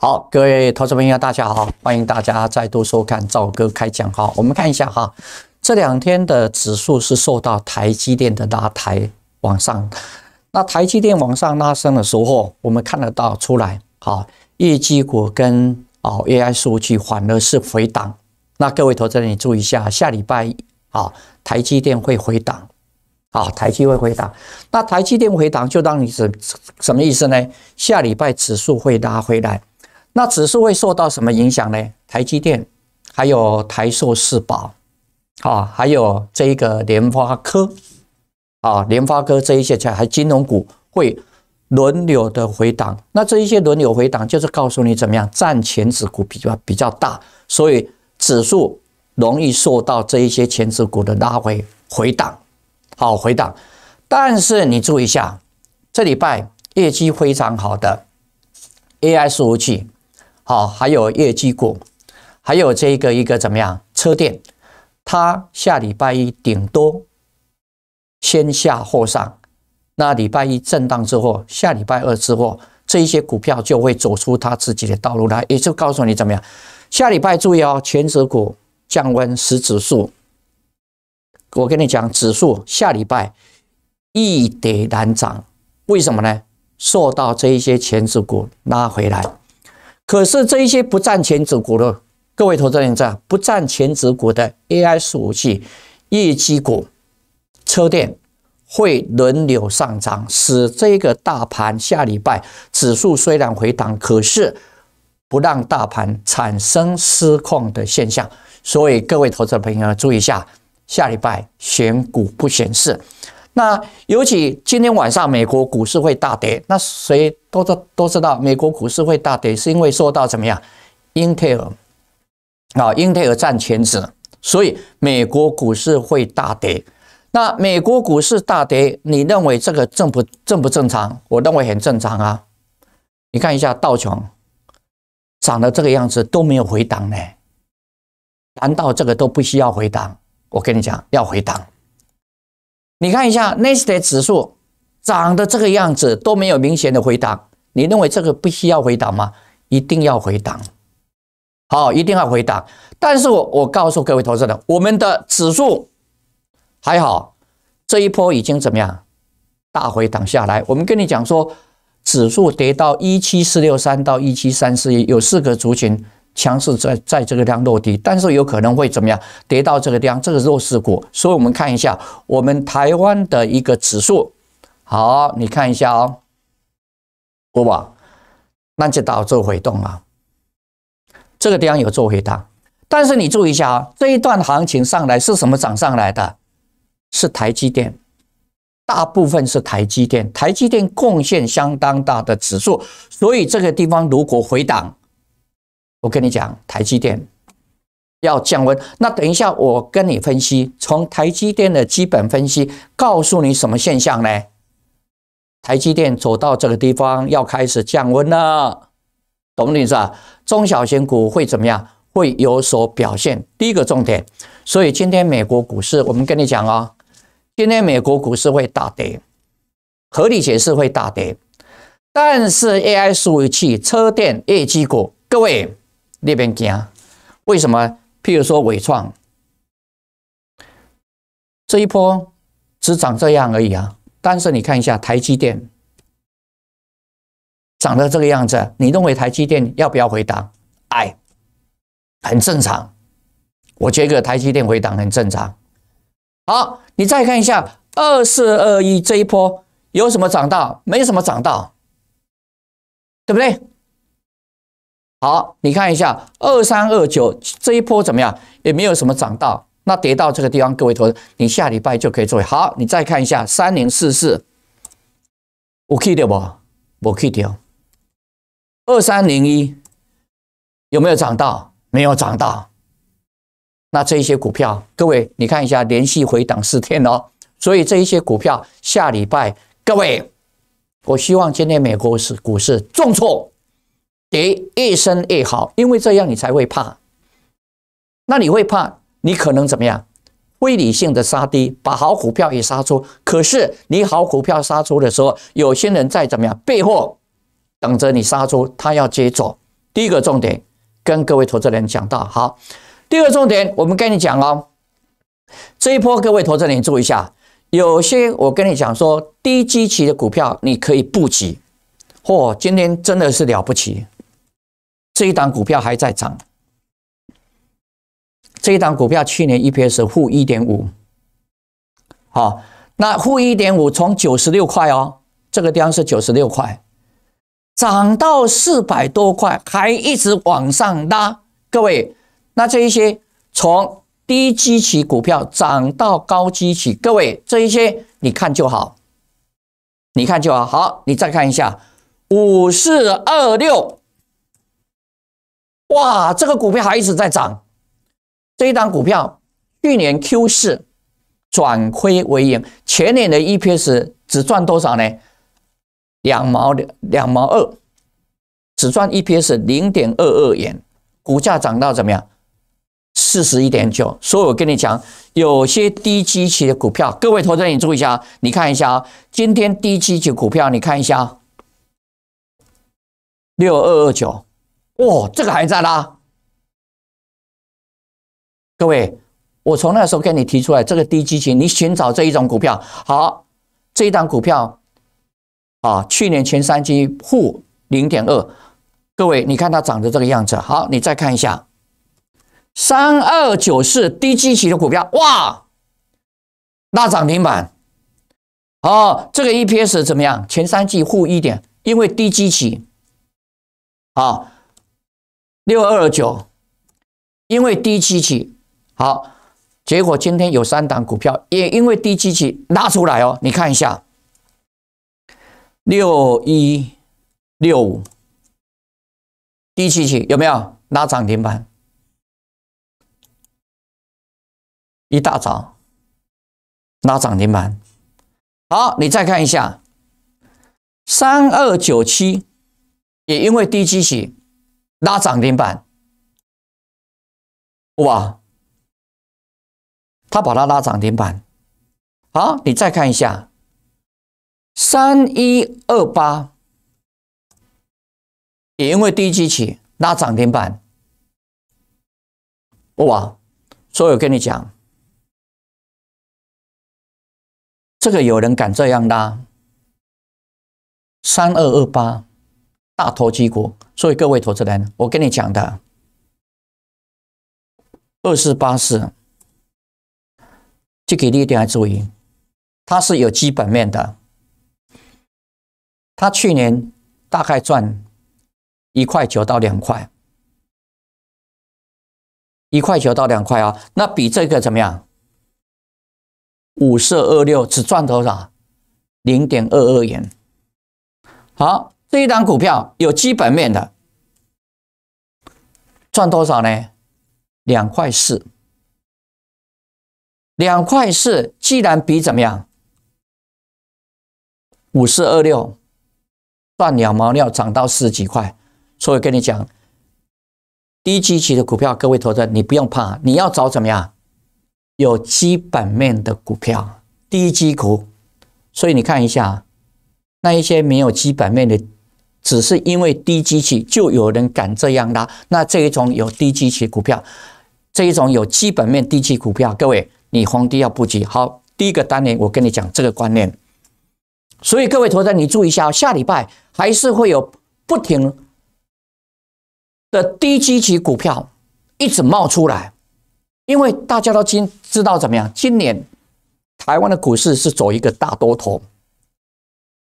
好，各位投资朋友，大家好，欢迎大家再度收看赵哥开讲。哈。我们看一下哈，这两天的指数是受到台积电的拉抬往上。那台积电往上拉升的时候，我们看得到出来。好，业绩股跟啊 AI 数据反而是回档。那各位投资人，你注意一下，下礼拜啊台积电会回档，啊台积会回档。那台积电回档就当你什什么意思呢？下礼拜指数会拉回来。那指数会受到什么影响呢？台积电，还有台塑、世宝，啊，还有这一个联发科，啊，联发科这一些才还金融股会轮流的回档。那这一些轮流回档就是告诉你怎么样，占前指股比较比较大，所以指数容易受到这一些前指股的拉回回档，好回档。但是你注意一下，这礼拜业绩非常好的 AI 服务器。好，还有业绩股，还有这个一个怎么样？车店，它下礼拜一顶多先下后上，那礼拜一震荡之后，下礼拜二之后，这一些股票就会走出它自己的道路来，也就告诉你怎么样？下礼拜注意哦，全重股降温，十指数，我跟你讲，指数下礼拜易跌难涨，为什么呢？受到这一些前重股拉回来。可是这一些不占钱指股的，各位投资人在不占钱指股的 AI、5G、业绩股、车电会轮流上涨，使这个大盘下礼拜指数虽然回档，可是不让大盘产生失控的现象。所以各位投资朋友注意一下，下礼拜选股不选市。那尤其今天晚上美国股市会大跌，那谁都都都知道，美国股市会大跌是因为受到怎么样？英特尔啊，英特尔占全指，所以美国股市会大跌。那美国股市大跌，你认为这个正不正不正常？我认为很正常啊。你看一下道琼长的这个样子都没有回档呢，难道这个都不需要回档？我跟你讲，要回档。你看一下 n a s t a 指数涨的这个样子都没有明显的回档，你认为这个不需要回档吗？一定要回档，好，一定要回档。但是我我告诉各位投资者，我们的指数还好，这一波已经怎么样大回档下来？我们跟你讲说，指数跌到一七四六三到一七三四一，有四个族群。强势在在这个量落地，但是有可能会怎么样跌到这个地方？这个弱势股，所以我们看一下我们台湾的一个指数。好，你看一下哦，国宝，那就导致回动了。这个地方有做回档，但是你注意一下啊，这一段行情上来是什么涨上来的？是台积电，大部分是台积电，台积电贡献相当大的指数，所以这个地方如果回档。我跟你讲，台积电要降温。那等一下，我跟你分析从台积电的基本分析，告诉你什么现象呢？台积电走到这个地方要开始降温了，懂意思吧？中小型股会怎么样？会有所表现。第一个重点。所以今天美国股市，我们跟你讲啊，今天美国股市会大跌，合理解释会大跌。但是 AI 服务器、车电业绩股，各位。你边行？为什么？譬如说，伟创这一波只涨这样而已啊！但是你看一下台积电长得这个样子，你认为台积电要不要回档？哎，很正常。我觉个台积电回档很正常。好，你再看一下二四二一这一波有什么涨到？没什么涨到，对不对？好，你看一下二三二九这一波怎么样？也没有什么涨到，那跌到这个地方，各位投资你下礼拜就可以做。好，你再看一下三零四四，无 l 掉不？无 l 掉。二三零一有没有涨到？没有涨到。那这一些股票，各位你看一下，连续回档四天哦。所以这一些股票下礼拜，各位，我希望今天美国市股市重挫。跌越深越好，因为这样你才会怕。那你会怕，你可能怎么样？非理性的杀低，把好股票也杀出。可是你好股票杀出的时候，有些人在怎么样备货，等着你杀出，他要接走。第一个重点跟各位投资人讲到好。第二个重点，我们跟你讲哦，这一波各位投资人注意一下，有些我跟你讲说，低基期的股票你可以不急。嚯，今天真的是了不起！这一档股票还在涨，这一档股票去年 EPS 负一点五，好，那负一点五从九十六块哦，这个地方是九十六块，涨到四百多块，还一直往上拉。各位，那这一些从低基期股票涨到高基期，各位这一些你看就好，你看就好。好，你再看一下五四二六。哇，这个股票还一直在涨。这一档股票去年 Q 四转亏为盈，前年的 e P S 只赚多少呢？两毛两两毛二，只赚 e P S 零点二二元，股价涨到怎么样？四十一点九。所以我跟你讲，有些低基期的股票，各位投资人你注意一下啊！你看一下啊，今天低基期股票你看一下，六二二九。哇，这个还在啦！各位，我从那时候跟你提出来，这个低基企，你寻找这一种股票。好，这一档股票啊，去年前三季负零点二。各位，你看它长得这个样子。好，你再看一下，三二九四低基期的股票，哇，大涨停板。哦，这个 EPS 怎么样？前三季负一点，因为低基期。好。六二九，因为低吸起，好，结果今天有三档股票也因为低吸起拉出来哦，你看一下，六一六五，低吸起有没有拉涨停板？一大早拉涨停板，好，你再看一下三二九七，也因为低吸起。拉涨停板，哇！他把它拉涨停板，好，你再看一下，三一二八，也因为低基期拉涨停板，哇！所以我跟你讲，这个有人敢这样拉，三二二八。大投机股，所以各位投资人，我跟你讲的二四八四，就给你一点要注意，它是有基本面的。它去年大概赚一块九到两块，一块九到两块啊，那比这个怎么样？五四二六只赚多少？零点二二元。好。这一档股票有基本面的，赚多少呢？两块四，两块四。既然比怎么样？五四二六赚两毛六，涨到十几块。所以跟你讲，低基级的股票，各位投资人你不用怕，你要找怎么样？有基本面的股票，低基股。所以你看一下，那一些没有基本面的。只是因为低基期就有人敢这样拉，那这一种有低基期股票，这一种有基本面低基股票，各位你逢低要布局。好，第一个单元我跟你讲这个观念，所以各位投资你注意一下，下礼拜还是会有不停的低基期股票一直冒出来，因为大家都今知道怎么样，今年台湾的股市是走一个大多头。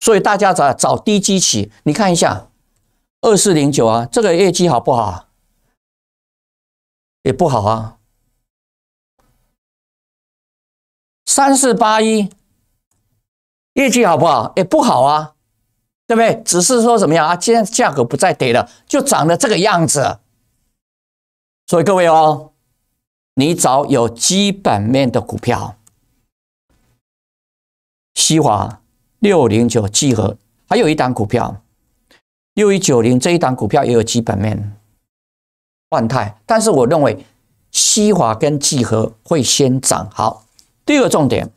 所以大家找找低基企，你看一下，二四零九啊，这个业绩好不好？也不好啊。三四八一，业绩好不好？也不好啊，对不对？只是说怎么样啊？现在价格不再跌了，就涨得这个样子。所以各位哦，你找有基本面的股票，西华。六零九集合，还有一档股票，六一九零这一档股票也有基本面，万泰。但是我认为西华跟集合会先涨。好，第二个重点，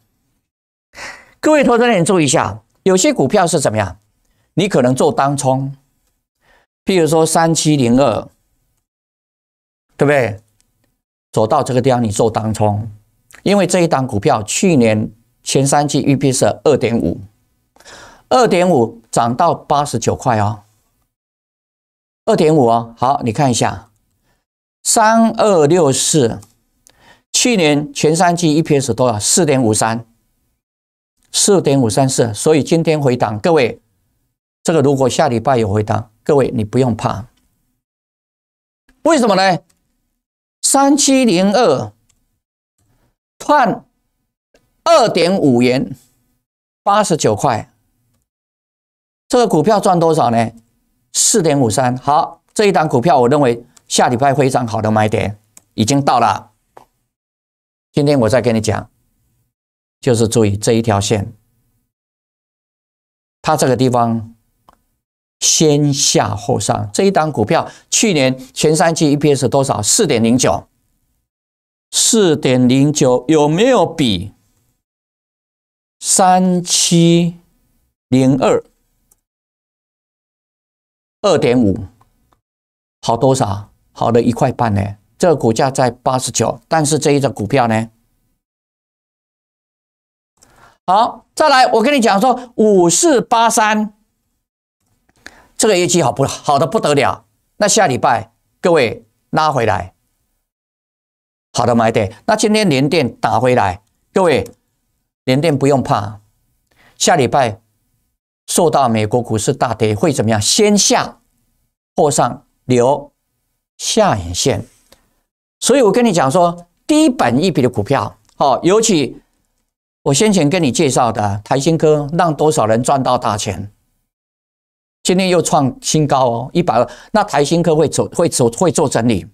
各位投资人注意一下，有些股票是怎么样？你可能做单冲，譬如说三七零二，对不对？走到这个地方，你做单冲，因为这一档股票去年前三季预批是二点五。二点五涨到八十九块哦，二点五哦，好，你看一下，三二六四，去年前三季 EPS 多少？四点五三，四点五三四，所以今天回档，各位，这个如果下礼拜有回档，各位你不用怕，为什么呢？三七零二，看二点五元，八十九块。这个股票赚多少呢？四点五三。好，这一档股票，我认为下礼拜非常好的买点已经到了。今天我再跟你讲，就是注意这一条线，它这个地方先下后上。这一档股票去年前三季 EPS 多少？四点零九，四点零九有没有比三七零二？二点五，好多少？好的一块半呢？这个股价在八十九，但是这一只股票呢，好，再来我跟你讲说，五四八三，这个业绩好不好的不得了。那下礼拜各位拉回来，好的买点。那今天连电打回来，各位连电不用怕，下礼拜。受到美国股市大跌会怎么样？先下破上留下影线，所以我跟你讲说，低本一笔的股票，好，尤其我先前跟你介绍的台新科，让多少人赚到大钱？今天又创新高哦，一百二，那台新科会走会走会做整理，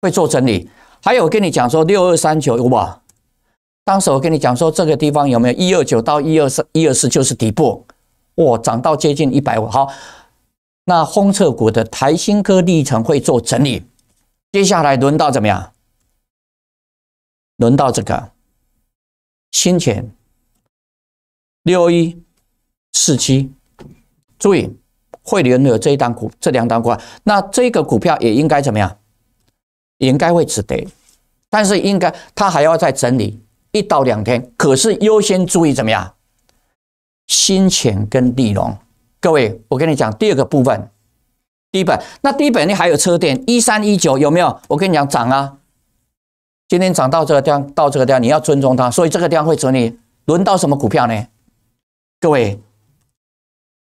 会做整理。还有我跟你讲说，六二三九有不？当时我跟你讲说，这个地方有没有一二九到一二三一二四就是底部。哇，涨到接近一百五，好，那封测股的台新科历程会做整理，接下来轮到怎么样？轮到这个新前六一四七，注意汇联有这一档股，这两档股，那这个股票也应该怎么样？应该会止跌，但是应该它还要再整理一到两天，可是优先注意怎么样？新钱跟地龙。各位，我跟你讲，第二个部分，第一本，那第一本你还有车店一三一九有没有？我跟你讲，涨啊！今天涨到这个地方，到这个地方你要尊重它，所以这个地方会整你，轮到什么股票呢？各位，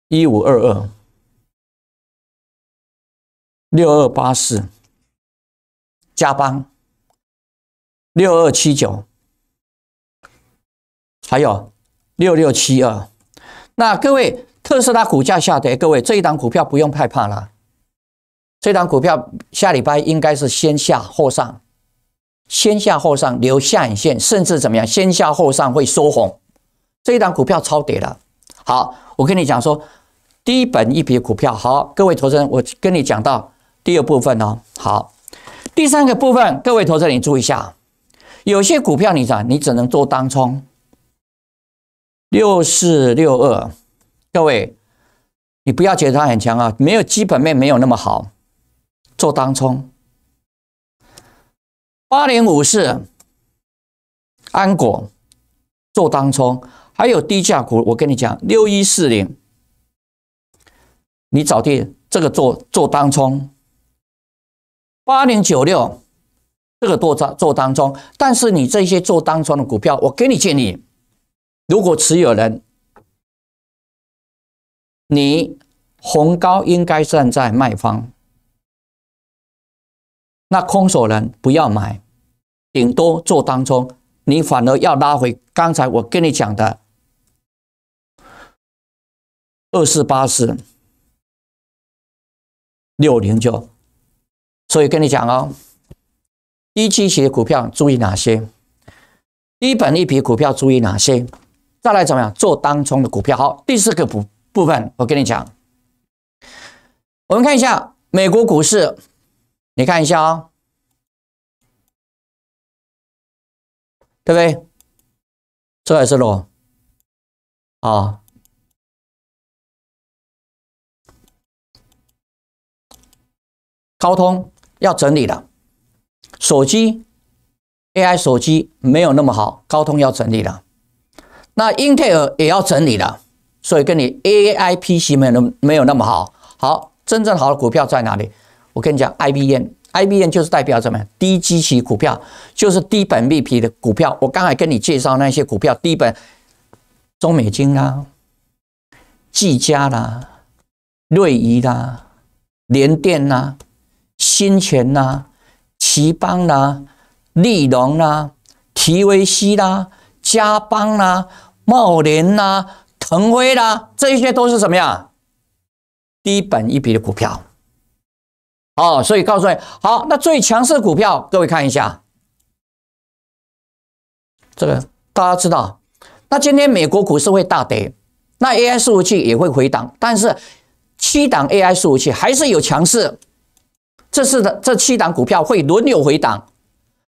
一五二二、六二八四、加邦、六二七九，还有六六七二。那各位，特斯拉股价下跌，各位这一档股票不用害怕了。这档股票下礼拜应该是先下后上，先下后上留下影线，甚至怎么样？先下后上会收红。这一档股票超跌了。好，我跟你讲说，低本一笔股票。好，各位投资人，我跟你讲到第二部分哦。好，第三个部分，各位投资人你注意一下，有些股票你怎你只能做当冲。六四六二，各位，你不要觉得它很强啊，没有基本面，没有那么好做。当冲八零五四安果做当冲，还有低价股，我跟你讲，六一四零，你找地这个做做当冲，八零九六这个做当做当冲，但是你这些做当冲的股票，我给你建议。如果持有人，你红高应该站在卖方，那空手人不要买，顶多做当中，你反而要拉回。刚才我跟你讲的二四八四六零九，所以跟你讲哦。低周期股票注意哪些？低本一批股票注意哪些？再来怎么样做当冲的股票？好，第四个部部分，我跟你讲，我们看一下美国股市，你看一下啊，对不对？这还是落？啊，高通要整理了，手机 AI 手机没有那么好，高通要整理了。那英特尔也要整理了，所以跟你 A I P C 没有那么没有那么好。好，真正好的股票在哪里？我跟你讲，I B m I B m 就是代表什么？低基期股票就是低本 B 皮的股票。我刚才跟你介绍那些股票，低本，中美金啦，技嘉啦，瑞仪啦，联电啦，新泉啦，奇邦啦，利荣啦，T V C 啦，嘉邦啦。茂林啦，腾辉啦，这些都是什么呀？低本一笔的股票，哦，所以告诉你，好，那最强势的股票，各位看一下，这个大家知道。那今天美国股市会大跌，那 AI 服务器也会回档，但是七档 AI 服务器还是有强势。这是的，这七档股票会轮流回档，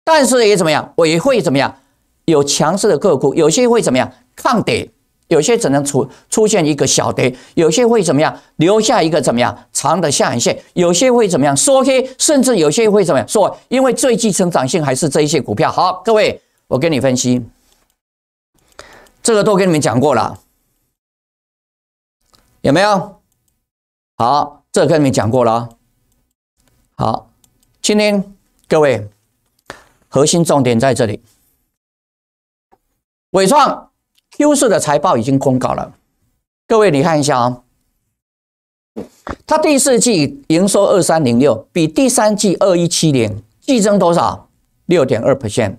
但是也怎么样？我也会怎么样？有强势的个股，有些会怎么样？抗跌，有些只能出出现一个小跌，有些会怎么样留下一个怎么样长的下影线，有些会怎么样缩黑，甚至有些会怎么样说，因为最具成长性还是这一些股票。好，各位，我跟你分析，这个都跟你们讲过了，有没有？好，这个跟你们讲过了。好，今天各位核心重点在这里，伟创。优势的财报已经公告了，各位你看一下啊，它第四季营收二三零六，比第三季二一七零，季增多少？六点二 percent。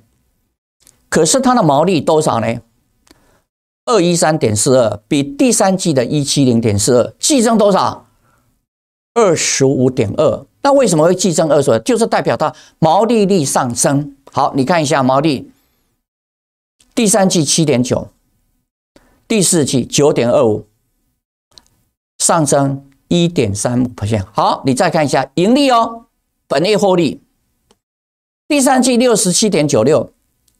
可是它的毛利多少呢？二一三点四二，比第三季的一七零点四二，季增多少？二十五点二。那为什么会季增二十五？就是代表它毛利率上升。好，你看一下毛利，第三季七点九。第四季九点二五，上升一点三五 percent。好，你再看一下盈利哦，本业获利。第三季六十七点九六，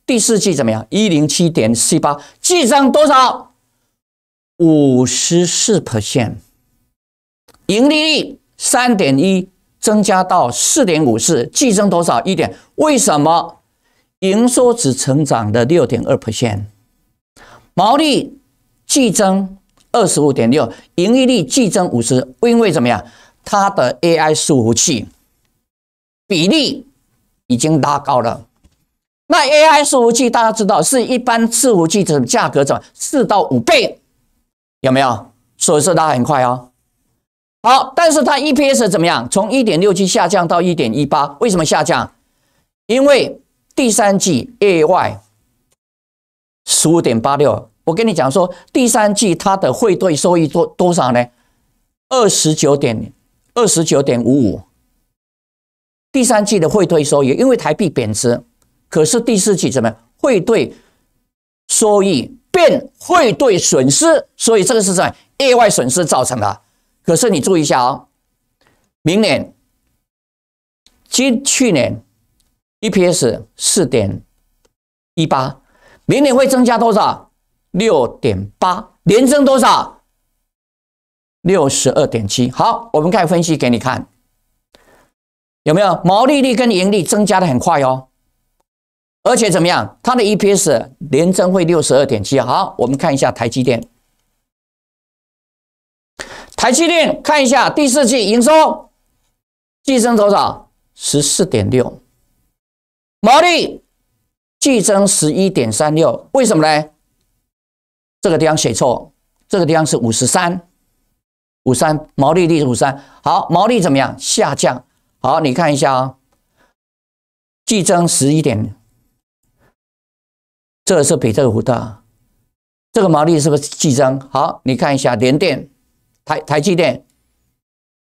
第四季怎么样？一零七点四八，计增多少？五十四 percent。盈利率三点一，增加到四点五四，计增多少？一点。为什么营收只成长了六点二 percent？毛利。绩增二十五点六，盈利率绩增五十，因为怎么样？它的 AI 伺服器比例已经拉高了。那 AI 伺服器大家知道是一般伺服器的价格涨四到五倍，有没有？所以说拉很快哦。好，但是它 EPS 怎么样？从一点六七下降到一点一八，为什么下降？因为第三季 AY 十五点八六。我跟你讲说，第三季它的汇兑收益多多少呢？二十九点二十九点五五，第三季的汇兑收益，因为台币贬值，可是第四季怎么样？汇兑收益变汇兑损失，所以这个是在意外损失造成的。可是你注意一下啊，明年今去年 EPS 四点一八，明年会增加多少？六点八，连增多少？六十二点七。好，我们开始分析给你看，有没有毛利率跟盈利增加的很快哦？而且怎么样？它的 EPS 连增会六十二点七。好，我们看一下台积电。台积电看一下第四季营收，季增多少？十四点六，毛利季增十一点三六。为什么呢？这个地方写错，这个地方是五十三，五三毛利率是五三，好，毛利怎么样？下降。好，你看一下啊，激增十一点，这个是个幅度大，这个毛利是不是激增？好，你看一下联电、台台积电，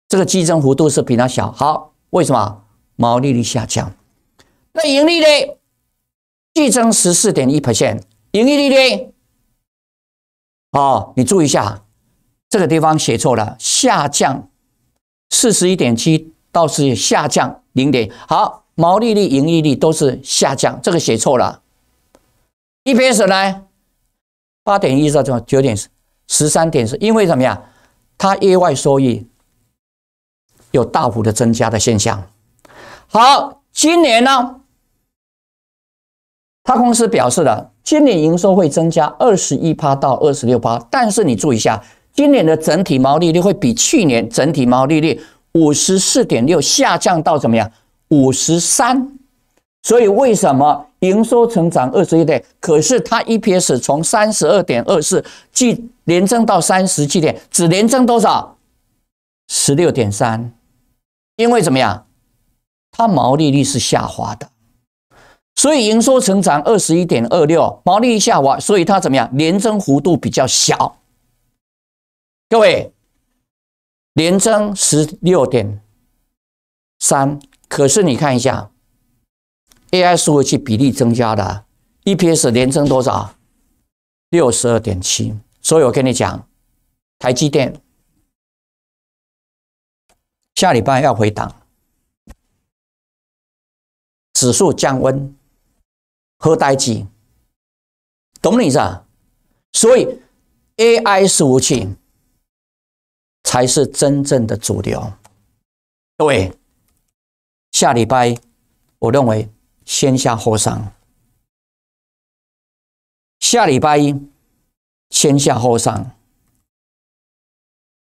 这个激增幅度是比它小。好，为什么毛利率下降？那盈利呢？激增十四点一 percent，盈利利率。哦，你注意一下，这个地方写错了，下降四十一点七，到是下降零点。好，毛利率、盈利率都是下降，这个写错了。一 p s 呢，八点一到九点十三点是因为什么呀？它意外收益有大幅的增加的现象。好，今年呢？他公司表示了，今年营收会增加二十一趴到二十六趴，但是你注意一下，今年的整体毛利率会比去年整体毛利率五十四点六下降到怎么样五十三？所以为什么营收成长二十一点，可是它 EPS 从三十二点二四继连增到三十七点，只连增多少十六点三？因为怎么样，它毛利率是下滑的。所以营收成长二十一点二六，毛利下滑，所以它怎么样？年增幅度比较小。各位，年增十六点三，可是你看一下，AI 服务器比例增加的，EPS 年增多少？六十二点七。所以我跟你讲，台积电下礼拜要回档，指数降温。和呆机，懂你意思？啊？所以 AI 服务器才是真正的主流。各位，下礼拜我认为先下后上。下礼拜一先下后上。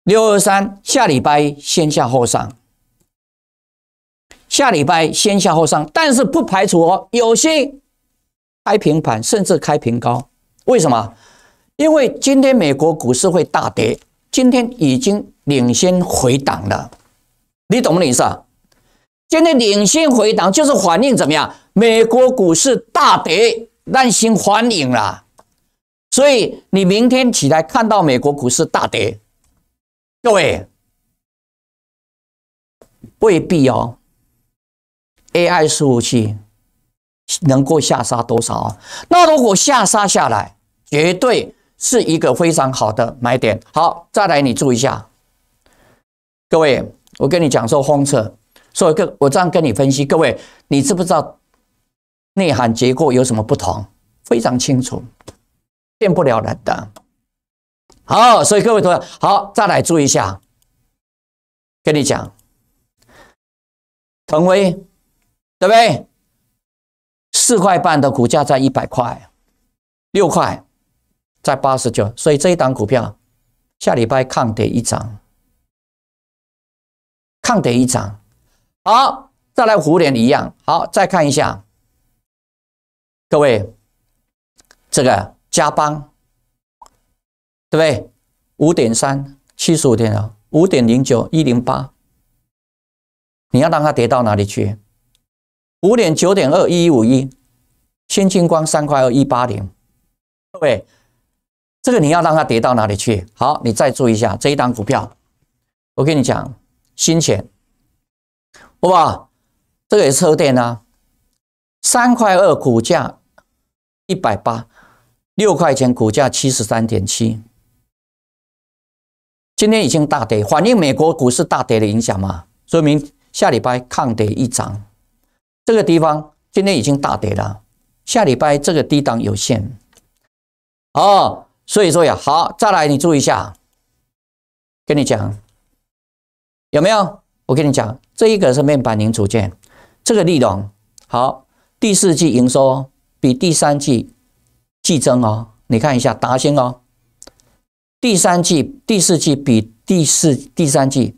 六二三下礼拜一先下后上。下礼拜先下后上，但是不排除哦，有些。开平盘甚至开平高，为什么？因为今天美国股市会大跌，今天已经领先回档了。你懂不懂意思？啊？今天领先回档就是反映怎么样？美国股市大跌，让心反迎啦。所以你明天起来看到美国股市大跌，各位未必哦。A I 服务器。能够下杀多少啊？那如果下杀下来，绝对是一个非常好的买点。好，再来你注意一下，各位，我跟你讲说，荒车，所以各我这样跟你分析，各位，你知不知道内涵结构有什么不同？非常清楚，变不了人的。好，所以各位同学，好，再来注意一下，跟你讲，腾威，对不对？四块半的股价在一百块，六块在八十九，所以这一档股票下礼拜抗跌一涨，抗跌一涨。好，再来五点一样。好，再看一下，各位，这个加班，对不对？五点三七十五点了，五点零九一零八，你要让它跌到哪里去？五点九点二一一五一，先清光三块二一八零，各位，这个你要让它跌到哪里去？好，你再注意一下这一档股票。我跟你讲，新钱，好不好？这个也是核电啊，三块二股价一百八，六块钱股价七十三点七，今天已经大跌，反映美国股市大跌的影响嘛？说明下礼拜抗跌一涨。这个地方今天已经大跌了，下礼拜这个低档有限哦，所以说呀，好再来你注意一下，跟你讲有没有？我跟你讲，这一个是面板零组件，这个利润好，第四季营收比第三季季增哦，你看一下达新哦，第三季第四季比第四第三季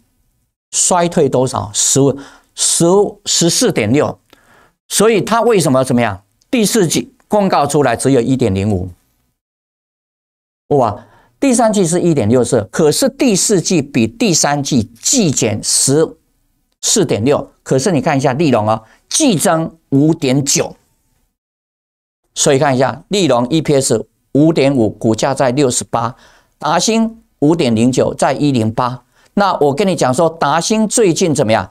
衰退多少？十五十十四点六。所以它为什么怎么样？第四季公告出来只有一点零五，哇！第三季是一点六四，可是第四季比第三季季减十四点六，可是你看一下利隆啊，季增五点九。所以看一下利隆 EPS 五点五，股价在六十八；达兴五点零九，在一零八。那我跟你讲说，达兴最近怎么样？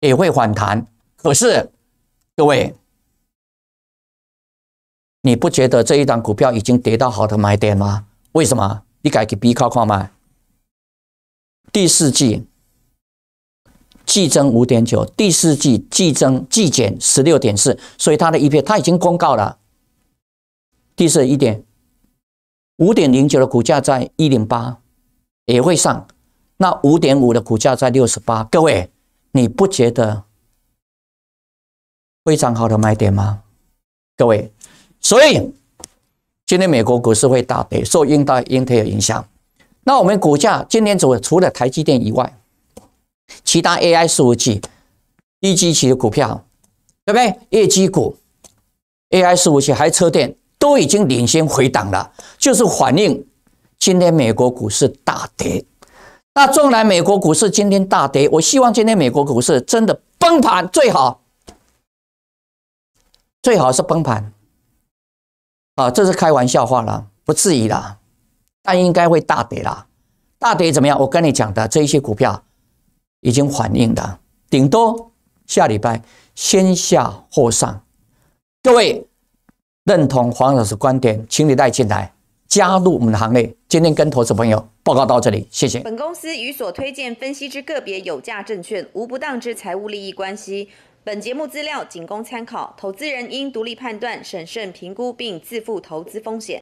也会反弹，可是，各位，你不觉得这一档股票已经跌到好的买点吗？为什么？你改给 B 靠靠卖。第四季季增五点九，第四季季增季减十六点四，所以它的 p p 它已经公告了。第四一点，五点零九的股价在一零八，也会上。那五点五的股价在六十八，各位。你不觉得非常好的买点吗，各位？所以今天美国股市会大跌，受英到英特尔影响。那我们股价今天除了除了台积电以外，其他 AI 服务器、低基期的股票，对不对？业绩股、AI 服务器还有车电都已经领先回档了，就是反映今天美国股市大跌。那纵然美国股市今天大跌，我希望今天美国股市真的崩盘最好，最好是崩盘。啊，这是开玩笑话了，不至于啦，但应该会大跌啦。大跌怎么样？我跟你讲的这一些股票已经反应的，顶多下礼拜先下后上。各位认同黄老师观点，请你带进来。加入我们的行列。今天跟投资朋友报告到这里，谢谢。本公司与所推荐分析之个别有价证券无不当之财务利益关系。本节目资料仅供参考，投资人应独立判断、审慎评估并自负投资风险。